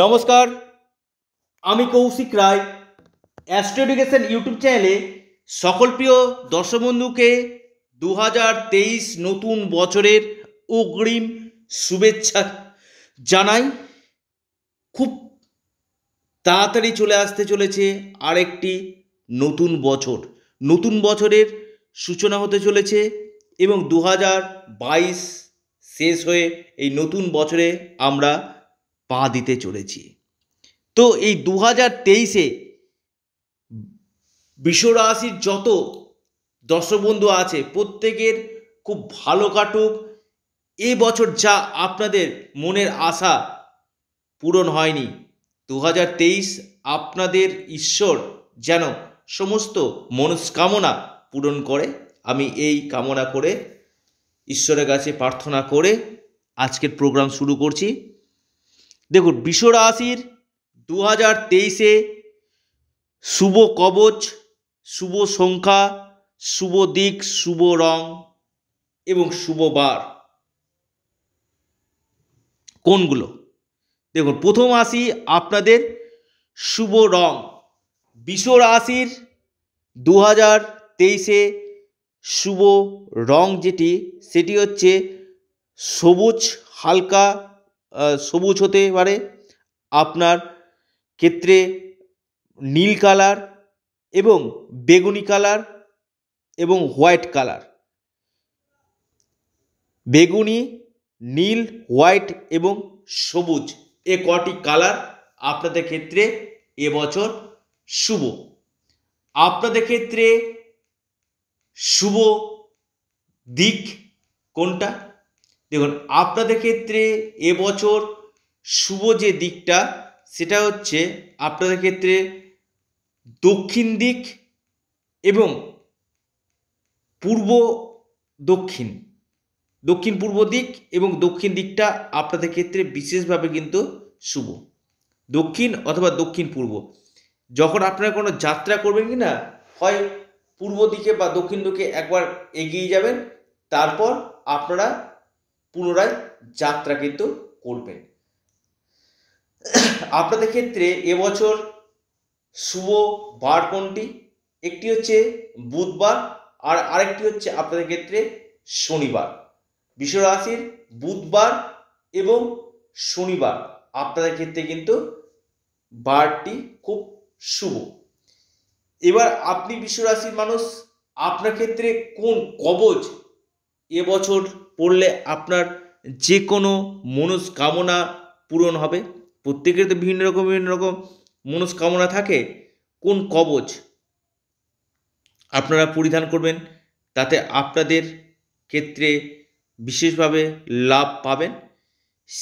নমস্কার আমি Kaushik Roy astro education YouTube চ্যানেলে সকল প্রিয় দর্শক বন্ধুকে দু তেইশ নতুন বছরের অগ্রিম শুভেচ্ছা জানাই খুব তাড়াতাড়ি চলে আসতে চলেছে আরেকটি নতুন বছর নতুন বছরের সূচনা হতে চলেছে এবং দু বাইশ শেষ হয়ে এই নতুন বছরে আমরা পা দিতে চলেছি তো এই দু হাজার তেইশে বিশ্বরাশির যত দর্শকবন্ধু আছে প্রত্যেকের খুব ভালো কাটুক এ বছর যা আপনাদের মনের আশা পূরণ হয়নি দু আপনাদের ঈশ্বর যেন সমস্ত মনস্কামনা পূরণ করে আমি এই কামনা করে ঈশ্বরের কাছে প্রার্থনা করে আজকের প্রোগ্রাম শুরু করছি দেখুন বিশ্ব রাশির দু হাজার তেইশে শুভ কবচ শুভ সংখ্যা শুভ দিক শুভ রং এবং শুভ বার কোনগুলো দেখুন প্রথম আসি আপনাদের শুভ রং বিশ্ব রাশির দু হাজার তেইশে শুভ রং যেটি সেটি হচ্ছে সবুজ হালকা সবুজ হতে পারে আপনার ক্ষেত্রে নীল কালার এবং বেগুনি কালার এবং হোয়াইট কালার বেগুনি নীল হোয়াইট এবং সবুজ এ কটি কালার আপনাদের ক্ষেত্রে এবছর শুভ আপনাদের ক্ষেত্রে শুভ দিক কোনটা দেখুন আপনাদের ক্ষেত্রে এবছর শুভ যে দিকটা সেটা হচ্ছে আপনাদের ক্ষেত্রে দক্ষিণ দিক এবং পূর্ব দক্ষিণ দক্ষিণ পূর্ব দিক এবং দক্ষিণ দিকটা আপনাদের ক্ষেত্রে বিশেষভাবে কিন্তু শুভ দক্ষিণ অথবা দক্ষিণ পূর্ব যখন আপনারা কোনো যাত্রা করবেন কি না হয় পূর্ব দিকে বা দক্ষিণ দিকে একবার এগিয়ে যাবেন তারপর আপনারা পুনরায় যাত্রা কিন্তু করবেন আপনাদের ক্ষেত্রে এবছর শুভ বার কোনটি একটি হচ্ছে বুধবার আর আরেকটি হচ্ছে আপনাদের ক্ষেত্রে শনিবার বিশ্বরাশির বুধবার এবং শনিবার আপনাদের ক্ষেত্রে কিন্তু বারটি খুব শুভ এবার আপনি বিশ্বরাশির মানুষ আপনার ক্ষেত্রে কোন কবচ এবছর পড়লে আপনার যে কোনো মনস্কামনা পূরণ হবে প্রত্যেকের তো বিভিন্ন রকম বিভিন্ন রকম মনস্কামনা থাকে কোন কবচ আপনারা পরিধান করবেন তাতে আপনাদের ক্ষেত্রে বিশেষভাবে লাভ পাবেন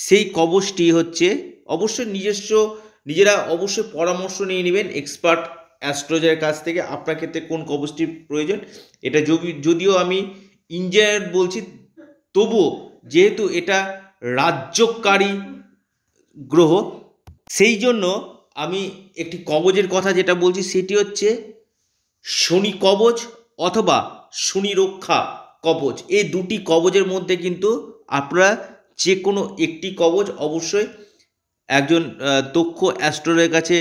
সেই কবচটি হচ্ছে অবশ্যই নিজস্ব নিজেরা অবশ্যই পরামর্শ নিয়ে নেবেন এক্সপার্ট অ্যাস্ট্রোলজারের কাছ থেকে আপনার ক্ষেত্রে কোন কবচটির প্রয়োজন এটা যদিও আমি ইঞ্জিনিয়ার বলছি তবুও যেহেতু এটা রাজ্যকারী গ্রহ সেই জন্য আমি একটি কবজের কথা যেটা বলছি সেটি হচ্ছে শনি কবজ অথবা শনি রক্ষা কবজ এই দুটি কবজের মধ্যে কিন্তু আপনারা যে কোনো একটি কবজ অবশ্যই একজন দক্ষ অ্যাস্ট্রোলের কাছে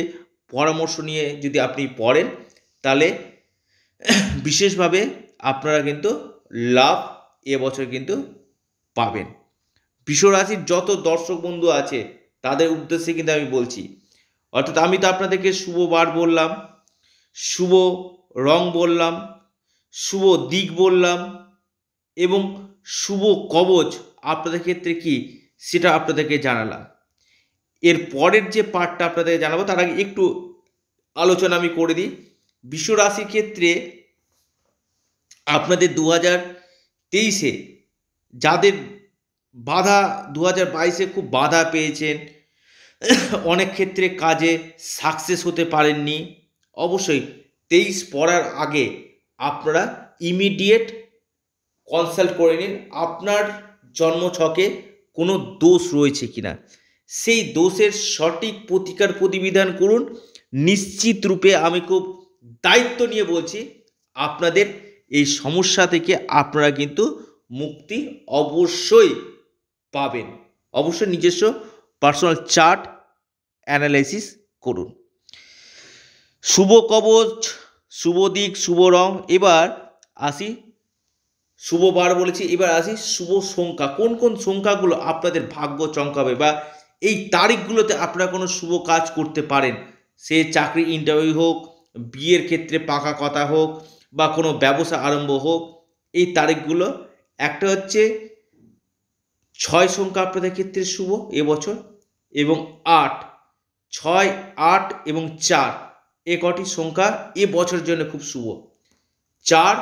পরামর্শ নিয়ে যদি আপনি পড়েন তাহলে বিশেষভাবে আপনারা কিন্তু লাভ এবছর কিন্তু পাবেন বিশ্বরাশির যত দর্শক বন্ধু আছে তাদের উদ্দেশ্যে কিন্তু আমি বলছি অর্থাৎ আমি তো আপনাদেরকে শুভ বার বললাম শুভ রং বললাম শুভ দিক বললাম এবং শুভ কবচ আপনাদের ক্ষেত্রে কি সেটা আপনাদেরকে জানালাম এর পরের যে পার্টটা আপনাদেরকে জানাবো তার আগে একটু আলোচনা আমি করে দিই বিশ্বরাশির ক্ষেত্রে আপনাদের দু হাজার তেইশে যাদের বাধা দু হাজার বাইশে খুব বাধা পেয়েছেন অনেক ক্ষেত্রে কাজে সাকসেস হতে পারেননি অবশ্যই তেইশ পড়ার আগে আপনারা ইমিডিয়েট কনসাল্ট করে নিন আপনার জন্মছকে কোনো দোষ রয়েছে কি না সেই দোষের সঠিক প্রতিকার প্রতিবিধান করুন নিশ্চিত রূপে আমি খুব দায়িত্ব নিয়ে বলছি আপনাদের এই সমস্যা থেকে আপনারা কিন্তু মুক্তি অবশ্যই পাবেন অবশ্যই নিজস্ব পার্সোনাল চার্ট অ্যানালাইসিস করুন শুভ কবচ শুভ দিক শুভ রং এবার আসি শুভ বার বলেছি এবার আসি শুভ সংখ্যা কোন কোন সংখ্যাগুলো আপনাদের ভাগ্য চমকাবে বা এই তারিখগুলোতে আপনারা কোনো শুভ কাজ করতে পারেন সে চাকরি ইন্টারভিউ হোক বিয়ের ক্ষেত্রে পাকা কথা হোক বা কোনো ব্যবসা আরম্ভ হোক এই তারিখগুলো একটা হচ্ছে ছয় সংখ্যা আপনাদের ক্ষেত্রে শুভ এবছর এবং আট ছয় আট এবং চার এ কটি সংখ্যা এ বছরের জন্য খুব শুভ চার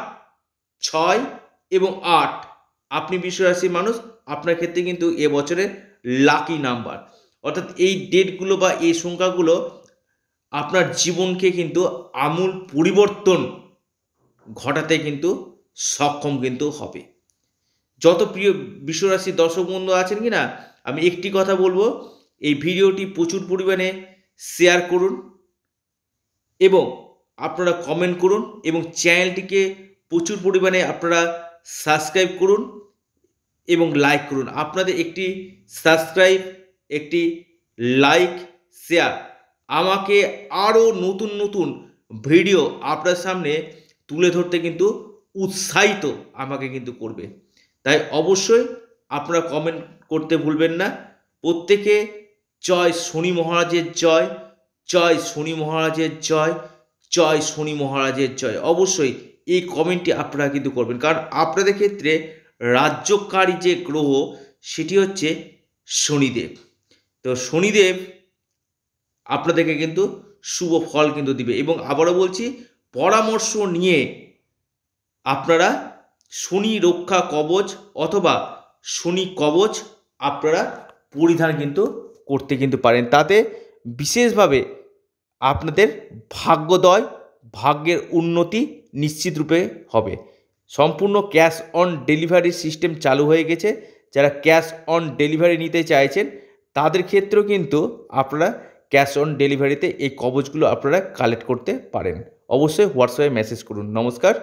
ছয় এবং আট আপনি বিশ্বরাশির মানুষ আপনার ক্ষেত্রে কিন্তু এ বছরের লাকি নাম্বার অর্থাৎ এই ডেটগুলো বা এই সংখ্যাগুলো আপনার জীবনকে কিন্তু আমূল পরিবর্তন ঘটাতে কিন্তু সক্ষম কিন্তু হবে যত প্রিয় বিশ্বরাশি দর্শক বন্ধু আছেন কি না আমি একটি কথা বলবো এই ভিডিওটি প্রচুর পরিমাণে শেয়ার করুন এবং আপনারা কমেন্ট করুন এবং চ্যানেলটিকে প্রচুর পরিমাণে আপনারা সাবস্ক্রাইব করুন এবং লাইক করুন আপনাদের একটি সাবস্ক্রাইব একটি লাইক শেয়ার আমাকে আরও নতুন নতুন ভিডিও আপনার সামনে তুলে ধরতে কিন্তু উৎসাহিত আমাকে কিন্তু করবে তাই অবশ্যই আপনারা কমেন্ট করতে ভুলবেন না প্রত্যেকে জয় শনি মহারাজের জয় জয় শনি মহারাজের জয় জয় শনি মহারাজের জয় অবশ্যই এই কমেন্টটি আপনারা কিন্তু করবেন কারণ আপনাদের ক্ষেত্রে রাজ্যকারী যে গ্রহ সেটি হচ্ছে শনিদেব তো শনিদেব আপনাদেরকে কিন্তু শুভ ফল কিন্তু দিবে এবং আবারও বলছি পরামর্শ নিয়ে আপনারা শনি রক্ষা কবচ অথবা শনি কবচ আপনারা পরিধান কিন্তু করতে কিন্তু পারেন তাতে বিশেষভাবে আপনাদের ভাগ্যদয় ভাগ্যের উন্নতি নিশ্চিতরূপে হবে সম্পূর্ণ ক্যাশ অন ডেলিভারি সিস্টেম চালু হয়ে গেছে যারা ক্যাশ অন ডেলিভারি নিতে চাইছেন তাদের ক্ষেত্রেও কিন্তু আপনারা ক্যাশ অন ডেলিভারিতে এই কবচগুলো আপনারা কালেক্ট করতে পারেন অবশ্যই হোয়াটসঅ্যাপে মেসেজ করুন নমস্কার